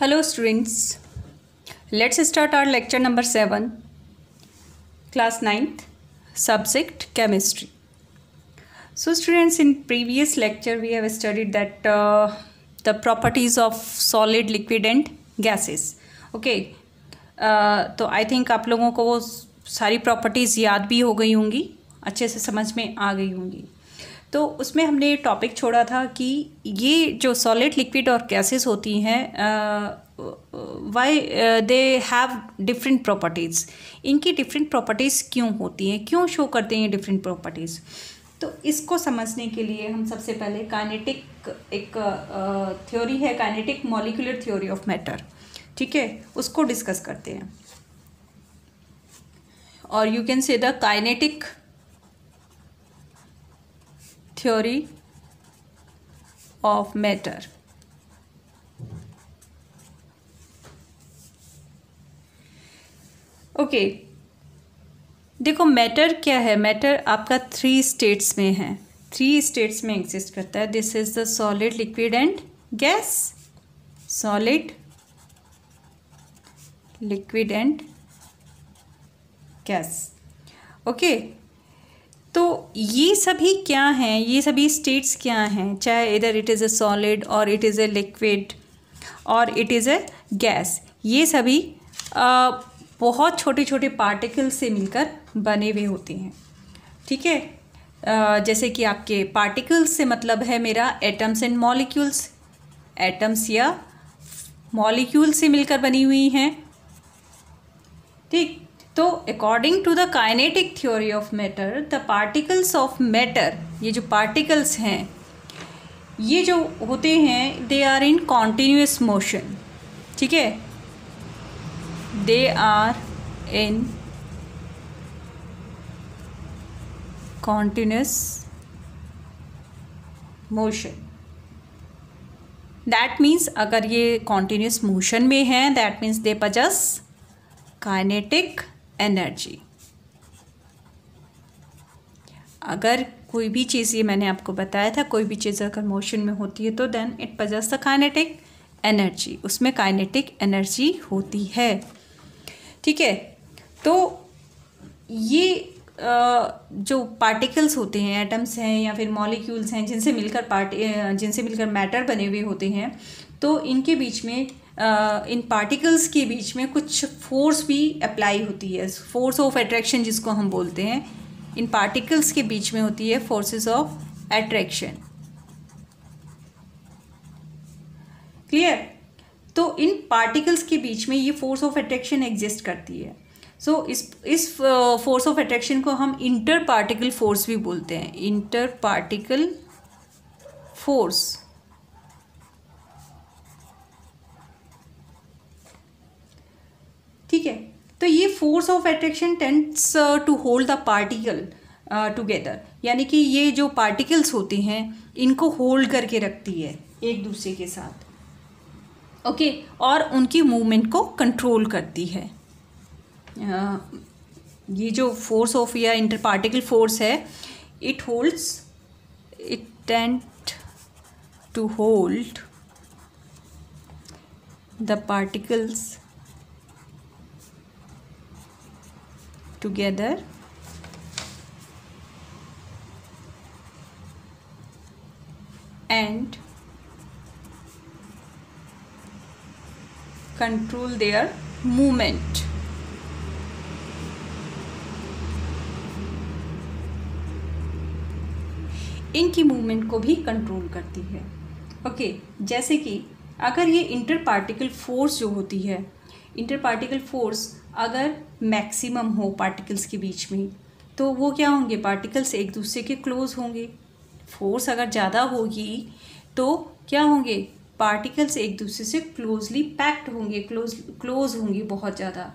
Hello students let's start our lecture number seven class ninth subject chemistry so students in previous lecture we have studied that the properties of solid liquid and gases okay तो I think आप लोगों को वो सारी properties याद भी हो गई होंगी अच्छे से समझ में आ गई होंगी तो उसमें हमने टॉपिक छोड़ा था कि ये जो सॉलिड लिक्विड और गैसेस होती हैं why they have different properties इनकी डिफरेंट प्रॉपर्टीज़ क्यों होती हैं क्यों शो करते हैं डिफरेंट प्रॉपर्टीज़ तो इसको समझने के लिए हम सबसे पहले काइनेटिक एक थ्योरी है kinetic molecular theory of matter ठीक है उसको डिस्कस करते हैं और you can say the kinetic theory of matter okay देखो मैटर क्या है मैटर आपका थ्री स्टेट्स में है थ्री स्टेट्स में एग्जिस्ट करता है this is the solid liquid and gas solid liquid and gas okay तो ये सभी क्या हैं ये सभी स्टेट्स क्या हैं चाहे इधर इट इज़ अ सॉलिड और इट इज़ अ लिक्विड और इट इज़ अ गैस ये सभी आ, बहुत छोटे छोटे पार्टिकल से मिलकर बने हुए होते हैं ठीक है जैसे कि आपके पार्टिकल्स से मतलब है मेरा एटम्स एंड मॉलिक्यूल्स एटम्स या मॉलिक्यूल से मिलकर बनी हुई हैं ठीक तो according to the kinetic theory of matter the particles of matter ये जो पार्टिकल्स हैं ये जो होते हैं they are in continuous motion ठीक है they are in continuous motion that means अगर ये कॉन्टीन्यूस मोशन में हैं that means they possess kinetic energy अगर कोई भी चीज़ ये मैंने आपको बताया था कोई भी चीज़ अगर मोशन में होती है तो then it possess the kinetic energy उसमें काइनेटिक एनर्जी होती है ठीक है तो ये जो पार्टिकल्स होते हैं एटम्स हैं या फिर मॉलिक्यूल्स हैं जिनसे मिलकर पार्टी जिनसे मिलकर मैटर बने हुए होते हैं तो इनके बीच में इन पार्टिकल्स के बीच में कुछ फोर्स भी अप्लाई होती है फोर्स ऑफ अट्रैक्शन जिसको हम बोलते हैं इन पार्टिकल्स के बीच में होती है फोर्सेस ऑफ अट्रैक्शन क्लियर तो इन पार्टिकल्स के बीच में ये फोर्स ऑफ अट्रैक्शन एग्जिस्ट करती है सो so, इस इस फोर्स ऑफ अट्रैक्शन को हम इंटर पार्टिकल फोर्स भी बोलते हैं इंटर पार्टिकल फोर्स ठीक है तो ये force of attraction tends to hold the particle together यानी कि ये जो पार्टिकल्स होते हैं इनको होल्ड करके रखती है एक दूसरे के साथ ओके okay, और उनकी मूवमेंट को कंट्रोल करती है uh, ये जो फोर्स ऑफ या इंटर पार्टिकल फोर्स है it holds it tend to hold the particles together and control their movement. इनकी मूवमेंट को भी कंट्रोल करती है ओके okay, जैसे कि अगर ये इंटर पार्टिकल फोर्स जो होती है इंटर पार्टिकल फोर्स अगर मैक्सिमम हो पार्टिकल्स के बीच में तो वो क्या होंगे पार्टिकल्स एक दूसरे के क्लोज होंगे फोर्स अगर ज़्यादा होगी तो क्या होंगे पार्टिकल्स एक दूसरे से क्लोजली पैक्ड होंगे क्लोज क्लोज होंगे बहुत ज़्यादा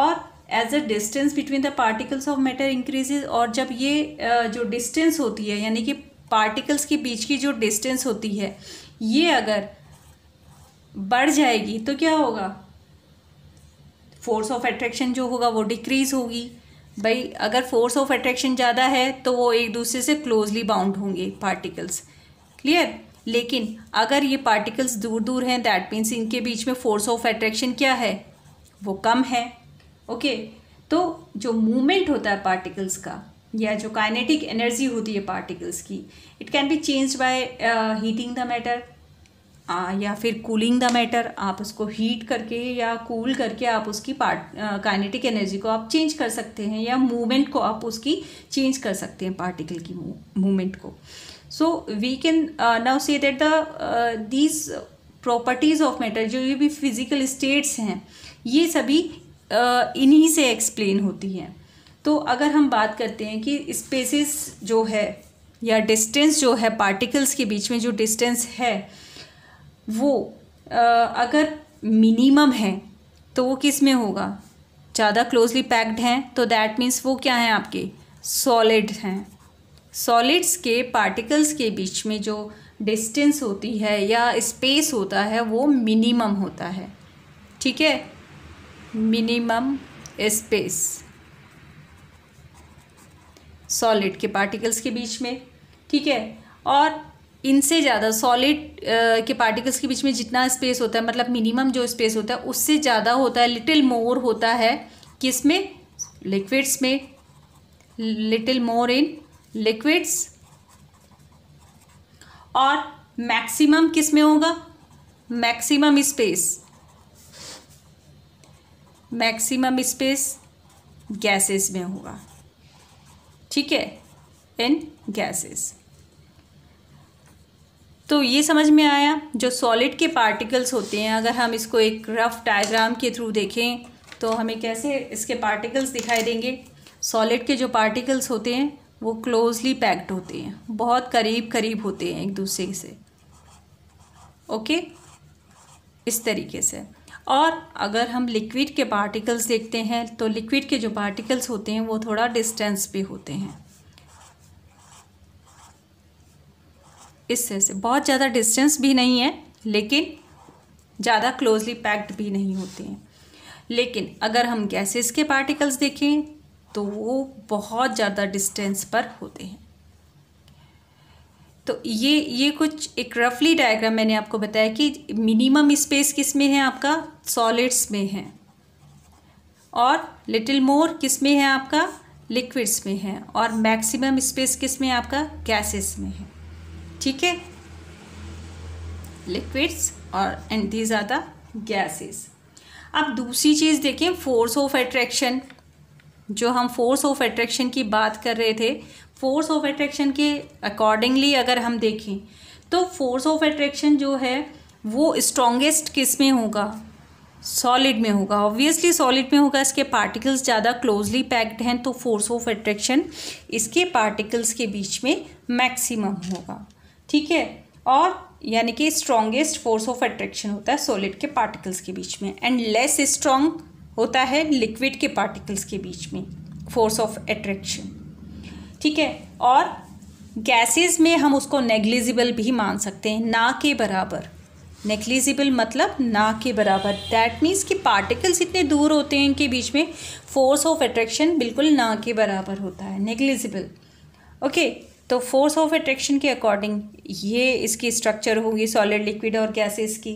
और as a distance between the particles of matter increases और जब ये जो डिस्टेंस होती है यानी कि पार्टिकल्स के बीच की जो डिस्टेंस होती है ये अगर बढ़ जाएगी तो क्या होगा फोर्स ऑफ अट्रैक्शन जो होगा वो डिक्रीज़ होगी भाई अगर फोर्स ऑफ अट्रैक्शन ज़्यादा है तो वो एक दूसरे से क्लोजली बाउंड होंगे पार्टिकल्स क्लियर लेकिन अगर ये पार्टिकल्स दूर दूर हैं दैट मीन्स इनके बीच में फोर्स ऑफ अट्रैक्शन क्या है वो कम है ओके तो जो मूवमेंट होता है पार्टिकल्स का या जो काइनेटिक एनर्जी होती है पार्टिकल्स की it can be change by heating the matter uh, या फिर कूलिंग द मैटर आप उसको हीट करके या कूल करके आप उसकी पार्ट काइनेटिक एनर्जी को आप चेंज कर सकते हैं या मूवमेंट को आप उसकी चेंज कर सकते हैं पार्टिकल की मूवमेंट को so we can now say that the these properties of matter जो ये भी फिजिकल स्टेट्स हैं ये सभी uh, इन्हीं से एक्सप्लेन होती हैं तो अगर हम बात करते हैं कि स्पेसिस जो है या डिस्टेंस जो है पार्टिकल्स के बीच में जो डिस्टेंस है वो अगर मिनिमम है तो वो किस में होगा ज़्यादा क्लोजली पैक्ड हैं तो दैट मीन्स वो क्या हैं आपके सॉलिड हैं सॉलिड्स के पार्टिकल्स के बीच में जो डिस्टेंस होती है या स्पेस होता है वो मिनिमम होता है ठीक है मिनिमम स्पेस सॉलिड के पार्टिकल्स के बीच में ठीक है और इनसे ज़्यादा सॉलिड के पार्टिकल्स के बीच में जितना स्पेस होता है मतलब मिनिमम जो स्पेस होता है उससे ज़्यादा होता है लिटिल मोर होता है किस में लिक्विड्स में लिटिल मोर इन लिक्विड्स और मैक्सिमम किस में होगा maximum space maximum space gases में होगा ठीक है इन गैसेस तो ये समझ में आया जो सॉलिड के पार्टिकल्स होते हैं अगर हम इसको एक रफ डायग्राम के थ्रू देखें तो हमें कैसे इसके पार्टिकल्स दिखाई देंगे सॉलिड के जो पार्टिकल्स होते हैं वो क्लोजली पैक्ड होते हैं बहुत करीब करीब होते हैं एक दूसरे से ओके इस तरीके से और अगर हम लिक्विड के पार्टिकल्स देखते हैं तो लिक्विड के जो पार्टिकल्स होते हैं वो थोड़ा डिस्टेंस पे होते हैं इससे से बहुत ज़्यादा डिस्टेंस भी नहीं है लेकिन ज़्यादा क्लोजली पैक्ड भी नहीं होते हैं लेकिन अगर हम गैसेस के पार्टिकल्स देखें तो वो बहुत ज़्यादा डिस्टेंस पर होते हैं तो ये ये कुछ एक रफली डायग्राम मैंने आपको बताया कि मिनिमम स्पेस किस में है आपका सॉलिड्स में है और लिटिल मोर किस में है आपका लिक्विड्स में है और मैक्सिमम स्पेस किस में आपका गैसेस में है ठीक है लिक्विड्स और and these are the gases अब दूसरी चीज़ देखें फोर्स ऑफ अट्रैक्शन जो हम फोर्स ऑफ अट्रैक्शन की बात कर रहे थे फोर्स ऑफ अट्रैक्शन के अकॉर्डिंगली अगर हम देखें तो फोर्स ऑफ अट्रैक्शन जो है वो स्ट्रॉन्गेस्ट किस में होगा सॉलिड में होगा ऑब्वियसली सॉलिड में होगा इसके पार्टिकल्स ज़्यादा क्लोजली पैक्ड हैं तो फोर्स ऑफ अट्रैक्शन इसके पार्टिकल्स के बीच में मैक्सिमम होगा ठीक है और यानी कि स्ट्रॉन्गेस्ट फोर्स ऑफ अट्रैक्शन होता है सॉलिड के पार्टिकल्स के बीच में एंड लेस स्ट्रॉन्ग होता है लिक्विड के पार्टिकल्स के बीच में फोर्स ऑफ अट्रैक्शन ठीक है और गैसेस में हम उसको नेग्लिजिबल भी मान सकते हैं ना के बराबर नेग्लिजिबल मतलब ना के बराबर दैट मीन्स कि पार्टिकल्स इतने दूर होते हैं इनके बीच में फोर्स ऑफ अट्रैक्शन बिल्कुल ना के बराबर होता है नेग्लिजिबल ओके okay, तो फोर्स ऑफ अट्रैक्शन के अकॉर्डिंग ये इसकी स्ट्रक्चर होगी सॉलिड लिक्विड और गैसेस की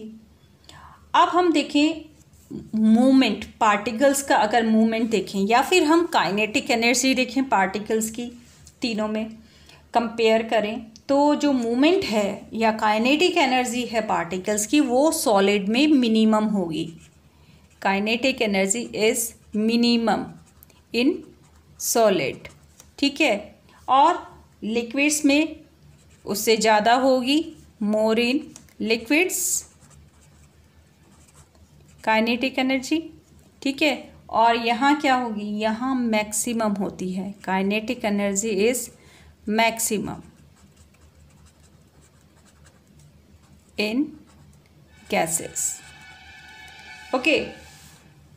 अब हम देखें मूवमेंट पार्टिकल्स का अगर मूवमेंट देखें या फिर हम काइनेटिक एनर्जी देखें पार्टिकल्स की तीनों में कंपेयर करें तो जो मूवमेंट है या काइनेटिक एनर्जी है पार्टिकल्स की वो सॉलिड में मिनिमम होगी kinetic energy is minimum in solid ठीक है और लिक्विड्स में उससे ज़्यादा होगी more in liquids kinetic energy ठीक है और यहाँ क्या होगी यहाँ मैक्सिमम होती है kinetic energy is maximum in gases okay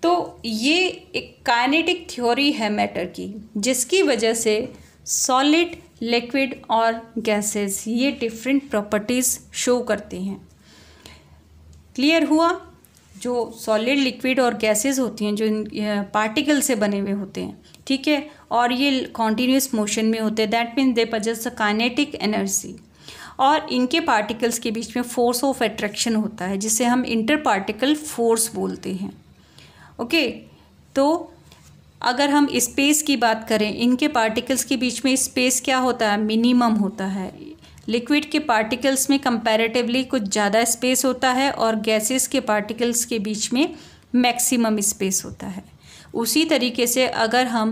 तो ये एक काइनेटिक थ्योरी है मैटर की जिसकी वजह से सॉलिड लिक्विड और गैसेस ये डिफरेंट प्रॉपर्टीज़ शो करती हैं क्लियर हुआ जो सॉलिड लिक्विड और गैसेस होती हैं जो इन पार्टिकल से बने हुए होते हैं ठीक है और ये कॉन्टीन्यूस मोशन में होते हैं that means they possess kinetic energy और इनके पार्टिकल्स के बीच में फोर्स ऑफ एट्रैक्शन होता है जिसे हम इंटर पार्टिकल फोर्स बोलते हैं ओके तो अगर हम स्पेस की बात करें इनके पार्टिकल्स के बीच में स्पेस क्या होता है मिनिमम होता है लिक्विड के पार्टिकल्स में कंपैरेटिवली कुछ ज़्यादा स्पेस होता है और गैसेस के पार्टिकल्स के बीच में मैक्सिमम स्पेस होता है उसी तरीके से अगर हम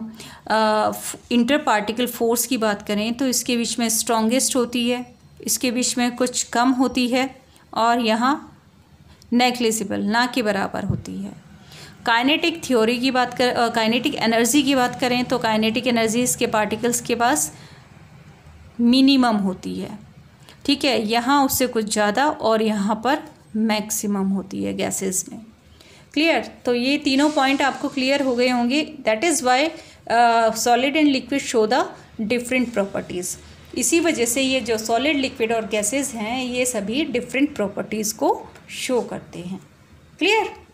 इंटर पार्टिकल फोर्स की बात करें तो इसके बीच में स्ट्रॉन्गेस्ट होती है इसके बीच में कुछ कम होती है और यहाँ नेगलिजिबल ना के बराबर होती है काइनेटिक थ्योरी की बात कर काइनेटिक एनर्जी की बात करें तो काइनेटिक एनर्जी इसके पार्टिकल्स के पास मिनिमम होती है ठीक है यहाँ उससे कुछ ज़्यादा और यहाँ पर मैक्सिमम होती है गैसेस में क्लियर तो ये तीनों पॉइंट आपको क्लियर हो गए होंगे that is why solid and liquid show the different properties इसी वजह से ये जो सॉलिड लिक्विड और गैसेस हैं ये सभी डिफरेंट प्रॉपर्टीज़ को शो करते हैं क्लियर